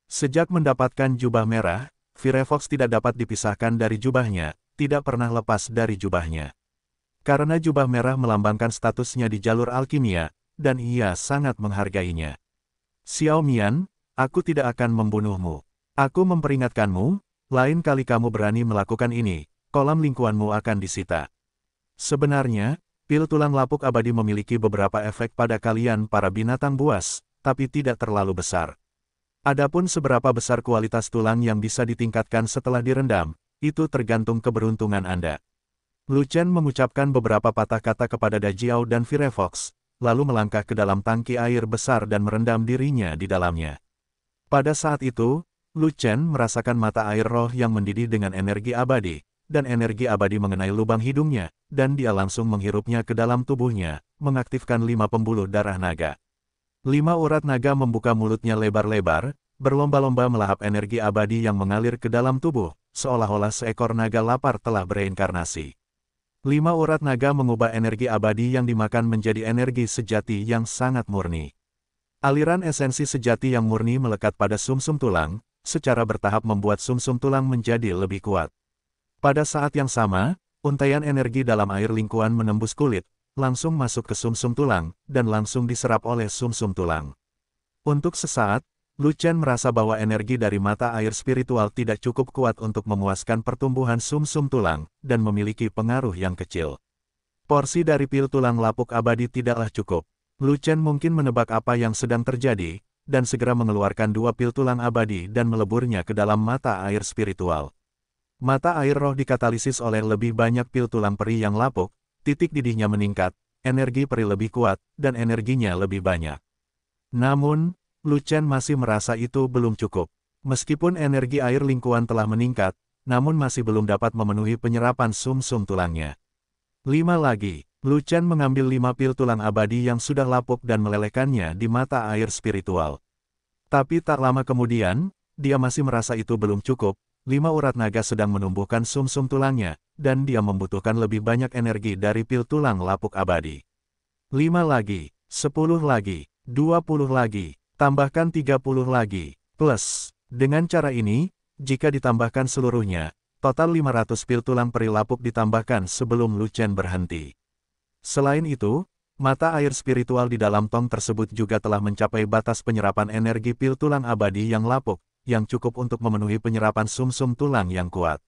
Sejak mendapatkan jubah merah, Firefox tidak dapat dipisahkan dari jubahnya, tidak pernah lepas dari jubahnya karena jubah merah melambangkan statusnya di jalur alkimia, dan ia sangat menghargainya. Xiao Mian, aku tidak akan membunuhmu. Aku memperingatkanmu, lain kali kamu berani melakukan ini, kolam lingkuanmu akan disita. Sebenarnya, pil tulang lapuk abadi memiliki beberapa efek pada kalian para binatang buas, tapi tidak terlalu besar. Adapun seberapa besar kualitas tulang yang bisa ditingkatkan setelah direndam, itu tergantung keberuntungan Anda. Lu Chen mengucapkan beberapa patah kata kepada Dajiao dan Firefox, lalu melangkah ke dalam tangki air besar dan merendam dirinya di dalamnya. Pada saat itu, Lu Chen merasakan mata air roh yang mendidih dengan energi abadi, dan energi abadi mengenai lubang hidungnya, dan dia langsung menghirupnya ke dalam tubuhnya, mengaktifkan lima pembuluh darah naga. Lima urat naga membuka mulutnya lebar-lebar, berlomba-lomba melahap energi abadi yang mengalir ke dalam tubuh, seolah-olah seekor naga lapar telah bereinkarnasi. Lima urat naga mengubah energi abadi yang dimakan menjadi energi sejati yang sangat murni. Aliran esensi sejati yang murni melekat pada sumsum -sum tulang, secara bertahap membuat sumsum -sum tulang menjadi lebih kuat. Pada saat yang sama, untaian energi dalam air lingkuan menembus kulit, langsung masuk ke sumsum -sum tulang, dan langsung diserap oleh sumsum tulang. Untuk sesaat, Lu Chen merasa bahwa energi dari mata air spiritual tidak cukup kuat untuk memuaskan pertumbuhan sumsum sum tulang, dan memiliki pengaruh yang kecil. Porsi dari pil tulang lapuk abadi tidaklah cukup. Lu Chen mungkin menebak apa yang sedang terjadi, dan segera mengeluarkan dua pil tulang abadi dan meleburnya ke dalam mata air spiritual. Mata air roh dikatalisis oleh lebih banyak pil tulang peri yang lapuk, titik didihnya meningkat, energi peri lebih kuat, dan energinya lebih banyak. Namun, Lu Chen masih merasa itu belum cukup. Meskipun energi air lingkungan telah meningkat, namun masih belum dapat memenuhi penyerapan sum-sum tulangnya. Lima lagi, Lu Chen mengambil lima pil tulang abadi yang sudah lapuk dan melelehkannya di mata air spiritual. Tapi tak lama kemudian, dia masih merasa itu belum cukup, lima urat naga sedang menumbuhkan sum-sum tulangnya, dan dia membutuhkan lebih banyak energi dari pil tulang lapuk abadi. Lima lagi, sepuluh lagi, dua puluh lagi, Tambahkan 30 lagi, plus. Dengan cara ini, jika ditambahkan seluruhnya, total 500 pil tulang peri lapuk ditambahkan sebelum Lucen berhenti. Selain itu, mata air spiritual di dalam tong tersebut juga telah mencapai batas penyerapan energi pil tulang abadi yang lapuk, yang cukup untuk memenuhi penyerapan sumsum -sum tulang yang kuat.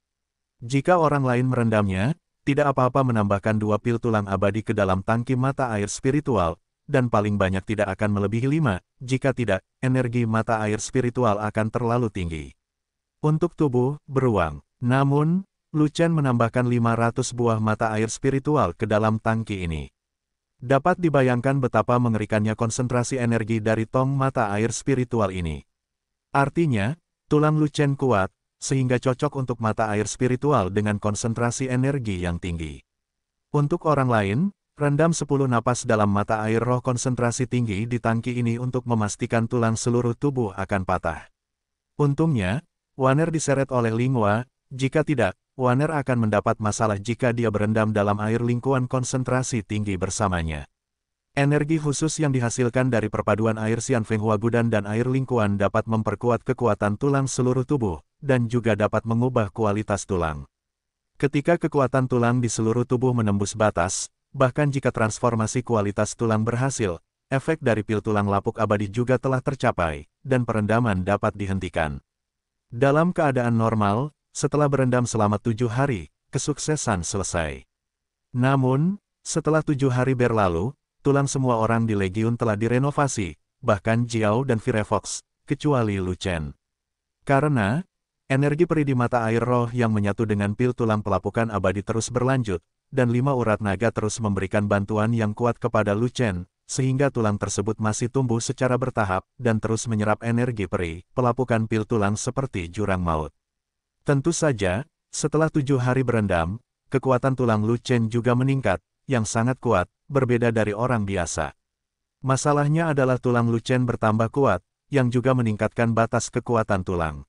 Jika orang lain merendamnya, tidak apa-apa menambahkan dua pil tulang abadi ke dalam tangki mata air spiritual, dan paling banyak tidak akan melebihi lima, jika tidak, energi mata air spiritual akan terlalu tinggi. Untuk tubuh, beruang. Namun, Lucian menambahkan 500 buah mata air spiritual ke dalam tangki ini. Dapat dibayangkan betapa mengerikannya konsentrasi energi dari tong mata air spiritual ini. Artinya, tulang Lucian kuat, sehingga cocok untuk mata air spiritual dengan konsentrasi energi yang tinggi. Untuk orang lain, Rendam 10 napas dalam mata air roh konsentrasi tinggi di tangki ini untuk memastikan tulang seluruh tubuh akan patah. Untungnya, Waner diseret oleh Lingua. jika tidak, Waner akan mendapat masalah jika dia berendam dalam air lingkuan konsentrasi tinggi bersamanya. Energi khusus yang dihasilkan dari perpaduan air Feng Gudan dan air lingkuan dapat memperkuat kekuatan tulang seluruh tubuh, dan juga dapat mengubah kualitas tulang. Ketika kekuatan tulang di seluruh tubuh menembus batas, Bahkan jika transformasi kualitas tulang berhasil, efek dari pil tulang lapuk abadi juga telah tercapai, dan perendaman dapat dihentikan. Dalam keadaan normal, setelah berendam selama tujuh hari, kesuksesan selesai. Namun, setelah tujuh hari berlalu, tulang semua orang di legiun telah direnovasi, bahkan Jiao dan Firefox, kecuali Lu Karena, energi peri di mata air roh yang menyatu dengan pil tulang pelapukan abadi terus berlanjut, dan lima urat naga terus memberikan bantuan yang kuat kepada Lu Chen, sehingga tulang tersebut masih tumbuh secara bertahap dan terus menyerap energi peri, pelapukan pil tulang seperti jurang maut. Tentu saja, setelah tujuh hari berendam, kekuatan tulang Lu Chen juga meningkat, yang sangat kuat, berbeda dari orang biasa. Masalahnya adalah tulang Lu Chen bertambah kuat, yang juga meningkatkan batas kekuatan tulang.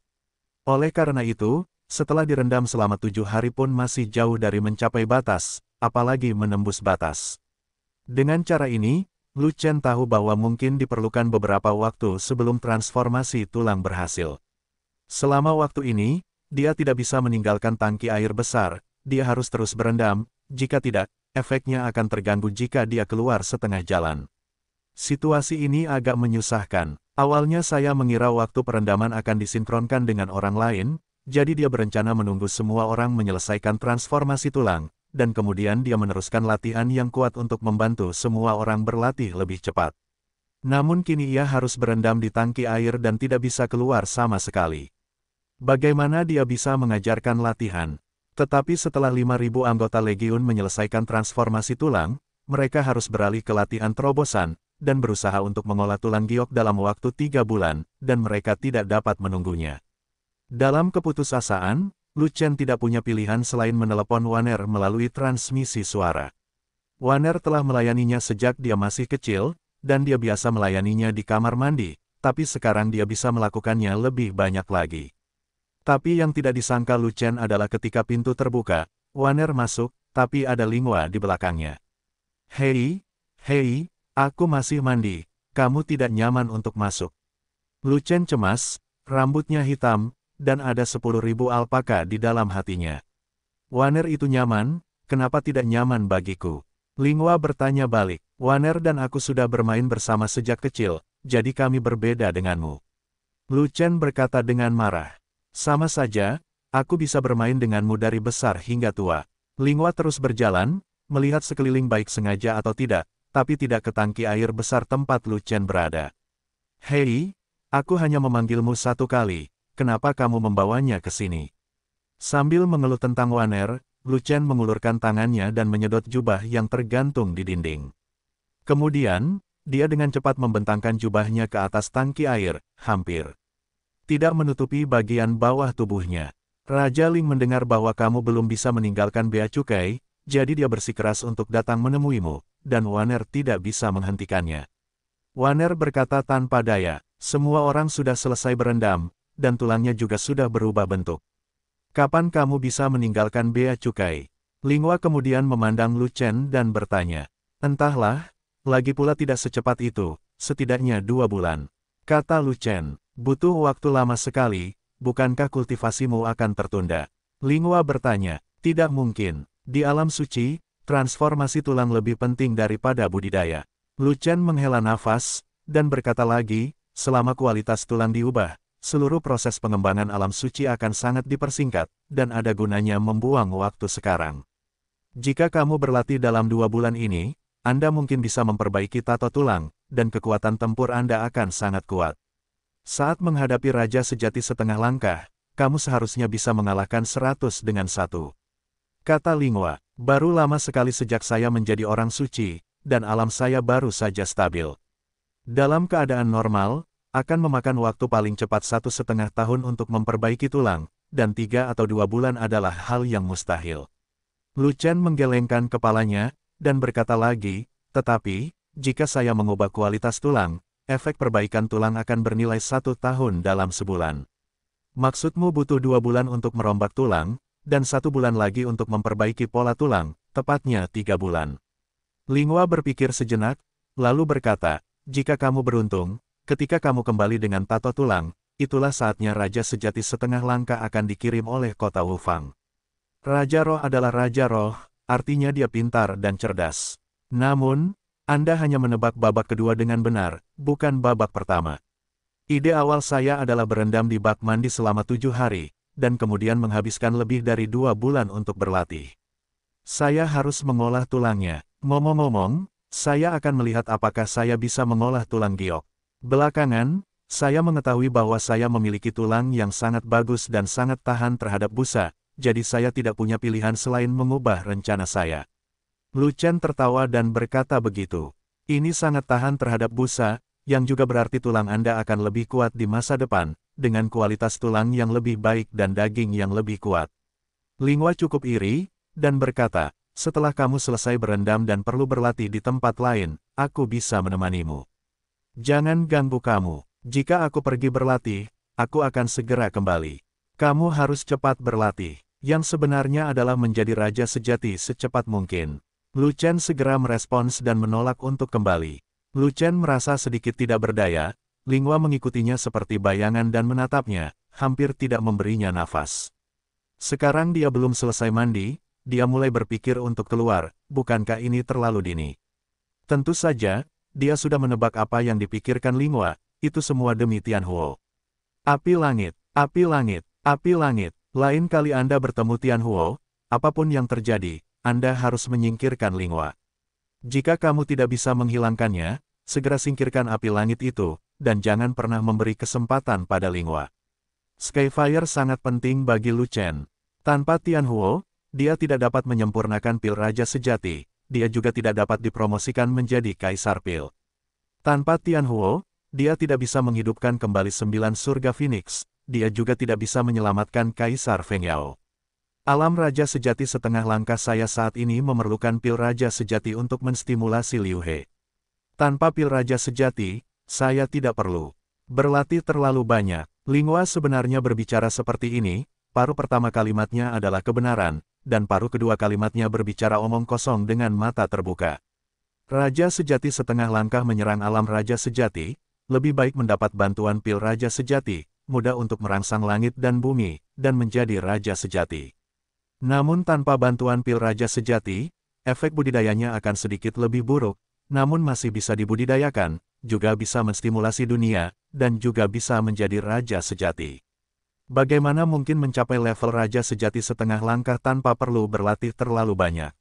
Oleh karena itu, setelah direndam selama tujuh hari pun masih jauh dari mencapai batas, apalagi menembus batas. Dengan cara ini, Lu Chen tahu bahwa mungkin diperlukan beberapa waktu sebelum transformasi tulang berhasil. Selama waktu ini, dia tidak bisa meninggalkan tangki air besar, dia harus terus berendam, jika tidak, efeknya akan terganggu jika dia keluar setengah jalan. Situasi ini agak menyusahkan. Awalnya saya mengira waktu perendaman akan disinkronkan dengan orang lain, jadi dia berencana menunggu semua orang menyelesaikan transformasi tulang, dan kemudian dia meneruskan latihan yang kuat untuk membantu semua orang berlatih lebih cepat. Namun kini ia harus berendam di tangki air dan tidak bisa keluar sama sekali. Bagaimana dia bisa mengajarkan latihan? Tetapi setelah 5.000 anggota Legiun menyelesaikan transformasi tulang, mereka harus beralih ke latihan terobosan, dan berusaha untuk mengolah tulang giok dalam waktu tiga bulan, dan mereka tidak dapat menunggunya. Dalam keputusasaan, Lucian tidak punya pilihan selain menelepon Waner melalui transmisi suara. Waner telah melayaninya sejak dia masih kecil, dan dia biasa melayaninya di kamar mandi, tapi sekarang dia bisa melakukannya lebih banyak lagi. Tapi yang tidak disangka Lucian adalah ketika pintu terbuka, Waner masuk, tapi ada Lingua di belakangnya. Hei, hei, aku masih mandi, kamu tidak nyaman untuk masuk. Lucian cemas, rambutnya hitam, dan ada sepuluh ribu alpaka di dalam hatinya. Waner itu nyaman, kenapa tidak nyaman bagiku? Lingua bertanya balik, Waner dan aku sudah bermain bersama sejak kecil, jadi kami berbeda denganmu. Luchen berkata dengan marah. Sama saja, aku bisa bermain denganmu dari besar hingga tua. Lingua terus berjalan, melihat sekeliling baik sengaja atau tidak, tapi tidak ke tangki air besar tempat Luchen berada. Hei, aku hanya memanggilmu satu kali, kenapa kamu membawanya ke sini? Sambil mengeluh tentang Waner, Lucian mengulurkan tangannya dan menyedot jubah yang tergantung di dinding. Kemudian, dia dengan cepat membentangkan jubahnya ke atas tangki air, hampir tidak menutupi bagian bawah tubuhnya. Raja Ling mendengar bahwa kamu belum bisa meninggalkan Bea Cukai, jadi dia bersikeras untuk datang menemuimu, dan Waner tidak bisa menghentikannya. Waner berkata tanpa daya, semua orang sudah selesai berendam, dan tulangnya juga sudah berubah bentuk. Kapan kamu bisa meninggalkan bea cukai? Lingua kemudian memandang Lu Chen dan bertanya. Entahlah, lagi pula tidak secepat itu, setidaknya dua bulan. Kata Lu Chen, butuh waktu lama sekali, bukankah kultivasimu akan tertunda? Lingua bertanya, tidak mungkin. Di alam suci, transformasi tulang lebih penting daripada budidaya. Lu Chen menghela nafas, dan berkata lagi, selama kualitas tulang diubah, seluruh proses pengembangan alam suci akan sangat dipersingkat, dan ada gunanya membuang waktu sekarang. Jika kamu berlatih dalam dua bulan ini, Anda mungkin bisa memperbaiki tato tulang, dan kekuatan tempur Anda akan sangat kuat. Saat menghadapi Raja Sejati setengah langkah, kamu seharusnya bisa mengalahkan seratus dengan satu. Kata Lingwa, baru lama sekali sejak saya menjadi orang suci, dan alam saya baru saja stabil. Dalam keadaan normal, akan memakan waktu paling cepat satu setengah tahun untuk memperbaiki tulang, dan tiga atau dua bulan adalah hal yang mustahil. Lu Chen menggelengkan kepalanya, dan berkata lagi, tetapi, jika saya mengubah kualitas tulang, efek perbaikan tulang akan bernilai satu tahun dalam sebulan. Maksudmu butuh dua bulan untuk merombak tulang, dan satu bulan lagi untuk memperbaiki pola tulang, tepatnya tiga bulan. Lingua berpikir sejenak, lalu berkata, jika kamu beruntung, Ketika kamu kembali dengan tato tulang, itulah saatnya Raja Sejati setengah langkah akan dikirim oleh kota Wufang. Raja Roh adalah Raja Roh, artinya dia pintar dan cerdas. Namun, Anda hanya menebak babak kedua dengan benar, bukan babak pertama. Ide awal saya adalah berendam di bak mandi selama tujuh hari, dan kemudian menghabiskan lebih dari dua bulan untuk berlatih. Saya harus mengolah tulangnya. Ngomong-ngomong, saya akan melihat apakah saya bisa mengolah tulang giok. Belakangan, saya mengetahui bahwa saya memiliki tulang yang sangat bagus dan sangat tahan terhadap busa, jadi saya tidak punya pilihan selain mengubah rencana saya. Lu Chen tertawa dan berkata begitu. Ini sangat tahan terhadap busa, yang juga berarti tulang Anda akan lebih kuat di masa depan, dengan kualitas tulang yang lebih baik dan daging yang lebih kuat. Lingwa cukup iri, dan berkata, setelah kamu selesai berendam dan perlu berlatih di tempat lain, aku bisa menemanimu. Jangan ganggu kamu. Jika aku pergi berlatih, aku akan segera kembali. Kamu harus cepat berlatih. Yang sebenarnya adalah menjadi raja sejati secepat mungkin. Lu Chen segera merespons dan menolak untuk kembali. Lu Chen merasa sedikit tidak berdaya, Lingwa mengikutinya seperti bayangan dan menatapnya, hampir tidak memberinya nafas. Sekarang dia belum selesai mandi, dia mulai berpikir untuk keluar, bukankah ini terlalu dini? Tentu saja, dia sudah menebak apa yang dipikirkan Lingua, itu semua demi Tianhuo. Api langit, api langit, api langit, lain kali Anda bertemu Tianhuo, apapun yang terjadi, Anda harus menyingkirkan Lingua. Jika kamu tidak bisa menghilangkannya, segera singkirkan api langit itu, dan jangan pernah memberi kesempatan pada Lingua. Skyfire sangat penting bagi Lu Chen. Tanpa Tianhuo, dia tidak dapat menyempurnakan pil raja sejati, dia juga tidak dapat dipromosikan menjadi Kaisar Pil. Tanpa Tianhuo, dia tidak bisa menghidupkan kembali sembilan surga Phoenix, dia juga tidak bisa menyelamatkan Kaisar Feng Yao. Alam Raja Sejati setengah langkah saya saat ini memerlukan pil Raja Sejati untuk menstimulasi Liu He. Tanpa pil Raja Sejati, saya tidak perlu. Berlatih terlalu banyak. Lingua sebenarnya berbicara seperti ini, paruh pertama kalimatnya adalah kebenaran, dan paruh kedua kalimatnya berbicara omong kosong dengan mata terbuka. Raja sejati setengah langkah menyerang alam raja sejati, lebih baik mendapat bantuan pil raja sejati, mudah untuk merangsang langit dan bumi, dan menjadi raja sejati. Namun tanpa bantuan pil raja sejati, efek budidayanya akan sedikit lebih buruk, namun masih bisa dibudidayakan, juga bisa menstimulasi dunia, dan juga bisa menjadi raja sejati. Bagaimana mungkin mencapai level Raja Sejati setengah langkah tanpa perlu berlatih terlalu banyak?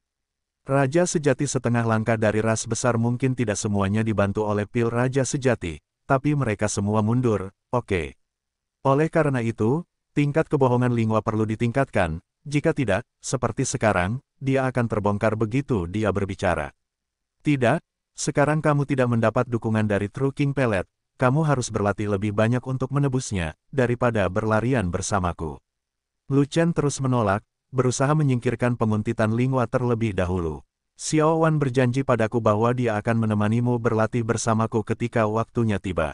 Raja Sejati setengah langkah dari ras besar mungkin tidak semuanya dibantu oleh pil Raja Sejati, tapi mereka semua mundur, oke. Okay. Oleh karena itu, tingkat kebohongan Lingua perlu ditingkatkan, jika tidak, seperti sekarang, dia akan terbongkar begitu dia berbicara. Tidak, sekarang kamu tidak mendapat dukungan dari True King Pelet kamu harus berlatih lebih banyak untuk menebusnya, daripada berlarian bersamaku. Chen terus menolak, berusaha menyingkirkan penguntitan Lingua terlebih dahulu. Xiao Wan berjanji padaku bahwa dia akan menemanimu berlatih bersamaku ketika waktunya tiba.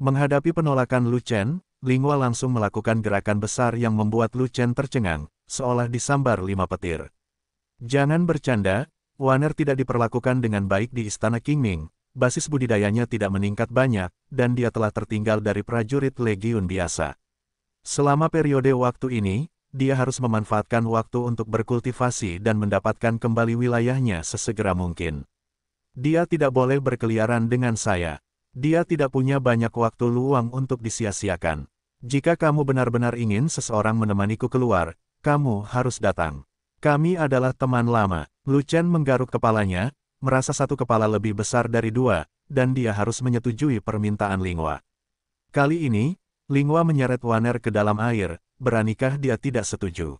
Menghadapi penolakan Lu Chen, Lingua langsung melakukan gerakan besar yang membuat Lu Chen tercengang, seolah disambar lima petir. Jangan bercanda, Waner tidak diperlakukan dengan baik di istana Qingming, basis budidayanya tidak meningkat banyak, dan dia telah tertinggal dari prajurit legiun biasa. Selama periode waktu ini, dia harus memanfaatkan waktu untuk berkultivasi dan mendapatkan kembali wilayahnya sesegera mungkin. Dia tidak boleh berkeliaran dengan saya. Dia tidak punya banyak waktu luang untuk disia-siakan. Jika kamu benar-benar ingin seseorang menemaniku keluar, kamu harus datang. Kami adalah teman lama. Lucian menggaruk kepalanya, merasa satu kepala lebih besar dari dua, dan dia harus menyetujui permintaan Lingua. Kali ini, Lingua menyeret Waner ke dalam air, beranikah dia tidak setuju?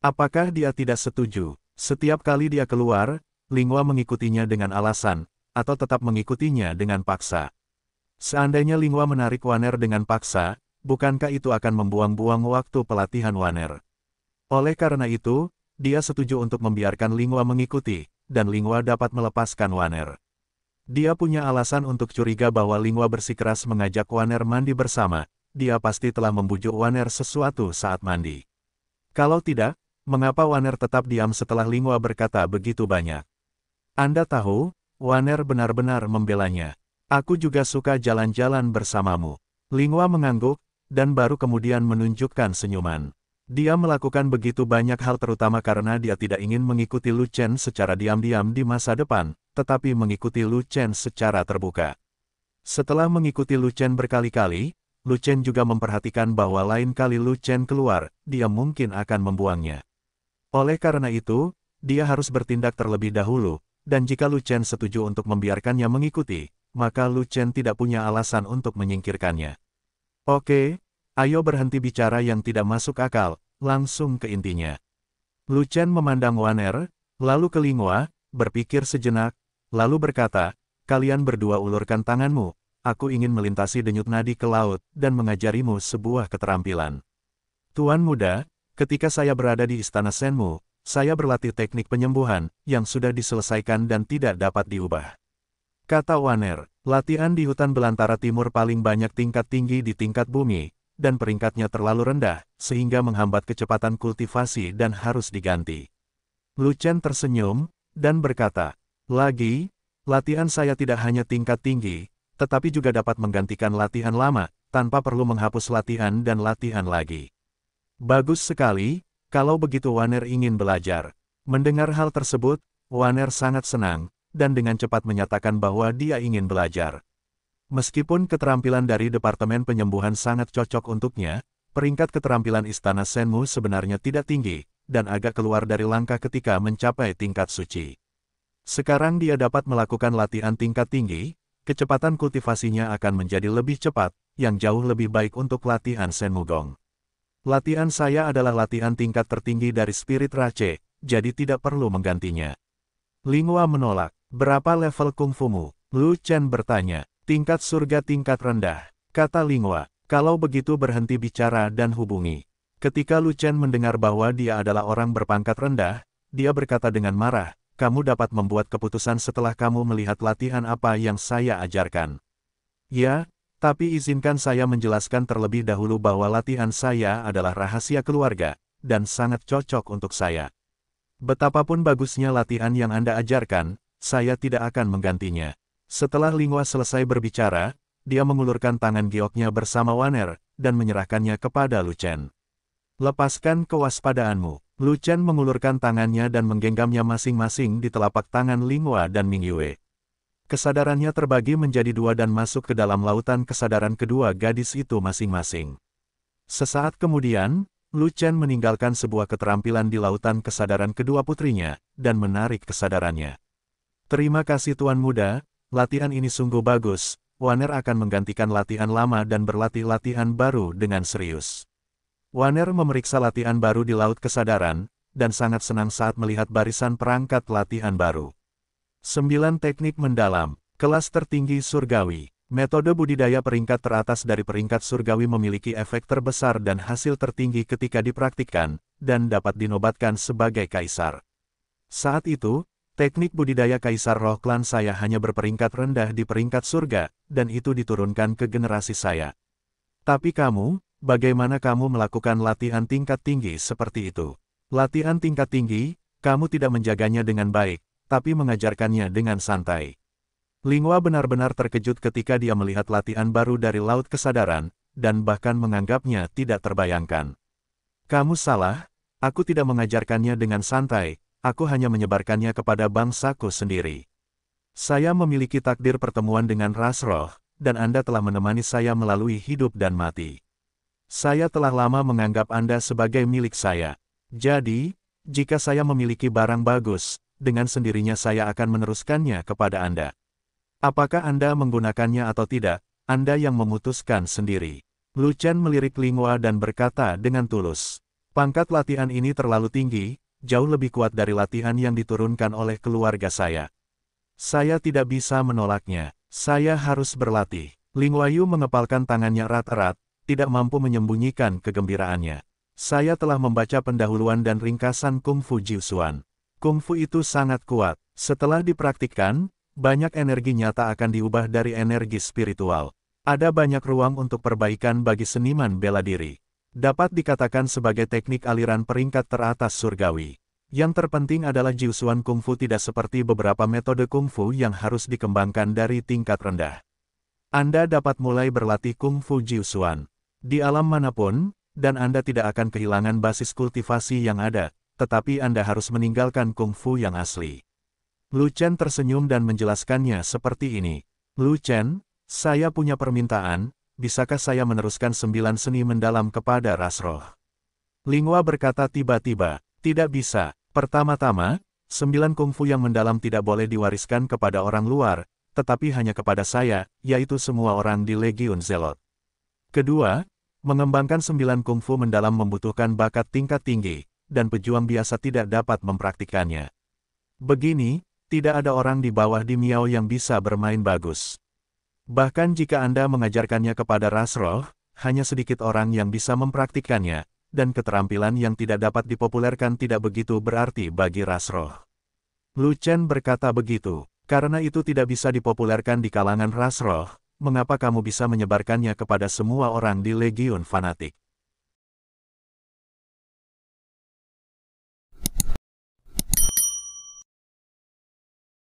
Apakah dia tidak setuju? Setiap kali dia keluar, Lingua mengikutinya dengan alasan, atau tetap mengikutinya dengan paksa. Seandainya Lingua menarik Waner dengan paksa, bukankah itu akan membuang-buang waktu pelatihan Waner? Oleh karena itu, dia setuju untuk membiarkan Lingua mengikuti, dan Lingwa dapat melepaskan Waner. Dia punya alasan untuk curiga bahwa Lingwa bersikeras mengajak Waner mandi bersama, dia pasti telah membujuk Waner sesuatu saat mandi. Kalau tidak, mengapa Waner tetap diam setelah Lingwa berkata begitu banyak? Anda tahu, Waner benar-benar membelanya. Aku juga suka jalan-jalan bersamamu. Lingwa mengangguk, dan baru kemudian menunjukkan senyuman. Dia melakukan begitu banyak hal terutama karena dia tidak ingin mengikuti Lu Chen secara diam-diam di masa depan, tetapi mengikuti Lu Chen secara terbuka. Setelah mengikuti Lu Chen berkali-kali, Lu Chen juga memperhatikan bahwa lain kali Lu Chen keluar, dia mungkin akan membuangnya. Oleh karena itu, dia harus bertindak terlebih dahulu, dan jika Lu Chen setuju untuk membiarkannya mengikuti, maka Lu Chen tidak punya alasan untuk menyingkirkannya. Oke, Ayo berhenti bicara yang tidak masuk akal, langsung ke intinya. Lucian memandang Waner, lalu ke Lingua, berpikir sejenak, lalu berkata, kalian berdua ulurkan tanganmu, aku ingin melintasi denyut nadi ke laut dan mengajarimu sebuah keterampilan. Tuan muda, ketika saya berada di istana Senmu, saya berlatih teknik penyembuhan, yang sudah diselesaikan dan tidak dapat diubah. Kata Waner, latihan di hutan belantara timur paling banyak tingkat tinggi di tingkat bumi, dan peringkatnya terlalu rendah, sehingga menghambat kecepatan kultivasi dan harus diganti. Luchen tersenyum, dan berkata, Lagi, latihan saya tidak hanya tingkat tinggi, tetapi juga dapat menggantikan latihan lama, tanpa perlu menghapus latihan dan latihan lagi. Bagus sekali, kalau begitu Waner ingin belajar. Mendengar hal tersebut, Waner sangat senang, dan dengan cepat menyatakan bahwa dia ingin belajar. Meskipun keterampilan dari Departemen Penyembuhan sangat cocok untuknya, peringkat keterampilan Istana Senmu sebenarnya tidak tinggi, dan agak keluar dari langkah ketika mencapai tingkat suci. Sekarang dia dapat melakukan latihan tingkat tinggi, kecepatan kultivasinya akan menjadi lebih cepat, yang jauh lebih baik untuk latihan Senmu Gong. Latihan saya adalah latihan tingkat tertinggi dari Spirit Rache, jadi tidak perlu menggantinya. Lingua menolak, berapa level kungfumu? Lu Chen bertanya. Tingkat surga tingkat rendah, kata Lingwa. Kalau begitu berhenti bicara dan hubungi. Ketika Lucen mendengar bahwa dia adalah orang berpangkat rendah, dia berkata dengan marah, kamu dapat membuat keputusan setelah kamu melihat latihan apa yang saya ajarkan. Ya, tapi izinkan saya menjelaskan terlebih dahulu bahwa latihan saya adalah rahasia keluarga, dan sangat cocok untuk saya. Betapapun bagusnya latihan yang Anda ajarkan, saya tidak akan menggantinya. Setelah Lingua selesai berbicara, dia mengulurkan tangan gioknya bersama Waner, dan menyerahkannya kepada Luchen. Lepaskan kewaspadaanmu. Luchen mengulurkan tangannya dan menggenggamnya masing-masing di telapak tangan Lingua dan Mingyue. Kesadarannya terbagi menjadi dua dan masuk ke dalam lautan kesadaran kedua gadis itu masing-masing. Sesaat kemudian, Luchen meninggalkan sebuah keterampilan di lautan kesadaran kedua putrinya, dan menarik kesadarannya. Terima kasih Tuan Muda, Latihan ini sungguh bagus, Waner akan menggantikan latihan lama dan berlatih latihan baru dengan serius. Waner memeriksa latihan baru di Laut Kesadaran, dan sangat senang saat melihat barisan perangkat latihan baru. 9. Teknik Mendalam Kelas Tertinggi Surgawi Metode budidaya peringkat teratas dari peringkat surgawi memiliki efek terbesar dan hasil tertinggi ketika dipraktikkan, dan dapat dinobatkan sebagai kaisar. Saat itu, Teknik budidaya Kaisar Roh Klan saya hanya berperingkat rendah di peringkat surga, dan itu diturunkan ke generasi saya. Tapi kamu, bagaimana kamu melakukan latihan tingkat tinggi seperti itu? Latihan tingkat tinggi, kamu tidak menjaganya dengan baik, tapi mengajarkannya dengan santai. Lingua benar-benar terkejut ketika dia melihat latihan baru dari Laut Kesadaran, dan bahkan menganggapnya tidak terbayangkan. Kamu salah, aku tidak mengajarkannya dengan santai, aku hanya menyebarkannya kepada bangsaku sendiri. Saya memiliki takdir pertemuan dengan ras roh, dan Anda telah menemani saya melalui hidup dan mati. Saya telah lama menganggap Anda sebagai milik saya. Jadi, jika saya memiliki barang bagus, dengan sendirinya saya akan meneruskannya kepada Anda. Apakah Anda menggunakannya atau tidak, Anda yang memutuskan sendiri. Lucan melirik Lingua dan berkata dengan tulus, pangkat latihan ini terlalu tinggi, jauh lebih kuat dari latihan yang diturunkan oleh keluarga saya. Saya tidak bisa menolaknya. Saya harus berlatih. Ling Wayu mengepalkan tangannya erat-erat, tidak mampu menyembunyikan kegembiraannya. Saya telah membaca pendahuluan dan ringkasan kung kungfu Jiusuan. fu itu sangat kuat. Setelah dipraktikkan, banyak energi nyata akan diubah dari energi spiritual. Ada banyak ruang untuk perbaikan bagi seniman bela diri dapat dikatakan sebagai teknik aliran peringkat teratas surgawi. Yang terpenting adalah jiusuan kungfu tidak seperti beberapa metode kungfu yang harus dikembangkan dari tingkat rendah. Anda dapat mulai berlatih kungfu jiusuan di alam manapun, dan Anda tidak akan kehilangan basis kultivasi yang ada, tetapi Anda harus meninggalkan kungfu yang asli. Lu Chen tersenyum dan menjelaskannya seperti ini. Lu Chen, saya punya permintaan, bisakah saya meneruskan sembilan seni mendalam kepada Rasroh? Lingwa berkata tiba-tiba, tidak bisa. Pertama-tama, sembilan kungfu yang mendalam tidak boleh diwariskan kepada orang luar, tetapi hanya kepada saya, yaitu semua orang di Legion Zelot. Kedua, mengembangkan sembilan kungfu mendalam membutuhkan bakat tingkat tinggi, dan pejuang biasa tidak dapat mempraktikannya. Begini, tidak ada orang di bawah di Miao yang bisa bermain bagus. Bahkan jika Anda mengajarkannya kepada Rasroh, hanya sedikit orang yang bisa mempraktikkannya, dan keterampilan yang tidak dapat dipopulerkan tidak begitu berarti bagi Rasroh. Lu Chen berkata begitu, karena itu tidak bisa dipopulerkan di kalangan Rasroh, mengapa kamu bisa menyebarkannya kepada semua orang di Legion Fanatik?